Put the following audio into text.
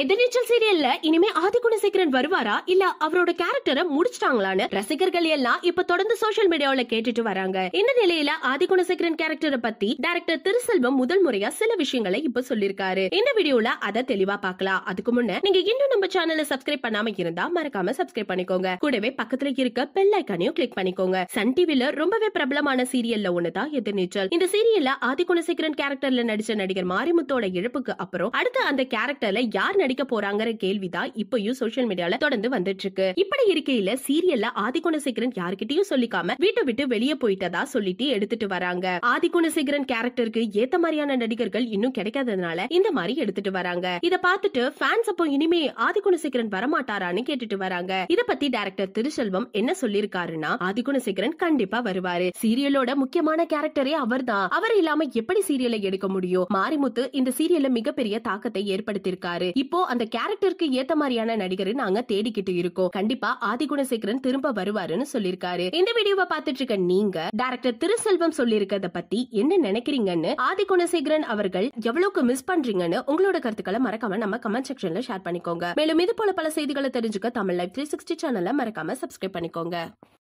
எதிர்நீச்சல் சீரியல்ல இனிமே ஆதி குணசேகரன் வருவாரா இல்ல அவரோட கேரக்டரை முடிச்சிட்டாங்களான்னு ரசிகர்கள் எல்லாம் இப்ப தொடர்ந்து சோசியல் மீடியாவில கேட்டுட்டு வராங்க இந்த நிலையில ஆதி குணசேகரன் கேரக்டரை பத்தி டைரக்டர் திருசெல்வம் முதல் முறையா சில விஷயங்களை இப்ப சொல்லிருக்காரு இந்த வீடியோல அதை தெளிவா பாக்கலாம் அதுக்கு முன்ன நீங்க இன்னும் நம்ம சேனலை சப்ஸ்கிரைப் பண்ணாம இருந்தா மறக்காம சப்ஸ்கிரைப் பண்ணிக்கோங்க கூடவே பக்கத்துல இருக்க பெல் ஐக்கானையும் கிளிக் பண்ணிக்கோங்க சன் டிவில ரொம்பவே பிரபலமான சீரியல்ல ஒண்ணுதான் எதிர்நீச்சல் இந்த சீரியல்ல ஆதி குணசேகரன் கேரக்டர்ல நடிச்ச நடிகர் மாரிமுத்தோட இழப்புக்கு அப்புறம் அடுத்து அந்த கேரக்டர்ல யார் நடிக்க போறாங்கிற கேள்விதான் இப்பயும் சோசியல் மீடியால தொடர்ந்து வந்துட்டு இருக்கு இப்படி இருக்கையில சீரியல்ல ஆதிகுணசேகரன் யாருக்கிட்டயும் சொல்லிக்காம வீட்டை விட்டு வெளியே போயிட்டதா சொல்லிட்டு எடுத்துட்டு வராங்க ஆதிகுணசேகரன் கேரக்டருக்கு ஏத்த மாதிரியான நடிகர்கள் இன்னும் கிடைக்காததுனால இந்த மாதிரி எடுத்துட்டு வராங்க இத பாத்துட்டு ஃபேன்ஸ் அப்போ இனிமே ஆதிகுணசேகரன் வரமாட்டாரான்னு கேட்டுட்டு வராங்க இத பத்தி டைரக்டர் திருசெல்வம் என்ன சொல்லிருக்காருன்னா ஆதிகுணசேகரன் கண்டிப்பா வருவாரு சீரியலோட முக்கியமான கேரக்டரே அவர் அவர் இல்லாம எப்படி சீரியலை எடுக்க முடியும் மாரிமுத்து இந்த சீரியல்ல மிகப்பெரிய தாக்கத்தை ஏற்படுத்தியிருக்காரு இப்போ இப்போ அந்த கேரக்டருக்கு ஏத்த மாதிரியான நடிகர் நாங்க தேடிக்கிட்டு இருக்கோம் கண்டிப்பா ஆதி குணசேகரன் திரும்ப வருவாருன்னு சொல்லிருக்காரு இந்த வீடியோவை பார்த்துட்டு இருக்க நீங்க டேரக்டர் திருசெல்வம் சொல்லியிருக்கத பத்தி என்ன நினைக்கிறீங்கன்னு ஆதி குணசேகரன் அவர்கள் எவ்வளவுக்கு மிஸ் பண்றீங்கன்னு உங்களோட கருத்துக்களை மறக்காம நம்ம கமெண்ட் செக்ஷன்ல ஷேர் பண்ணிக்கோங்க மேலும் இது போல பல செய்திகளை தெரிஞ்சுக்க தமிழ் லைஃப் த்ரீ சிக்ஸ்டி சேனல்ல மறக்காம சப்ஸ்கிரைப் பண்ணிக்கோங்க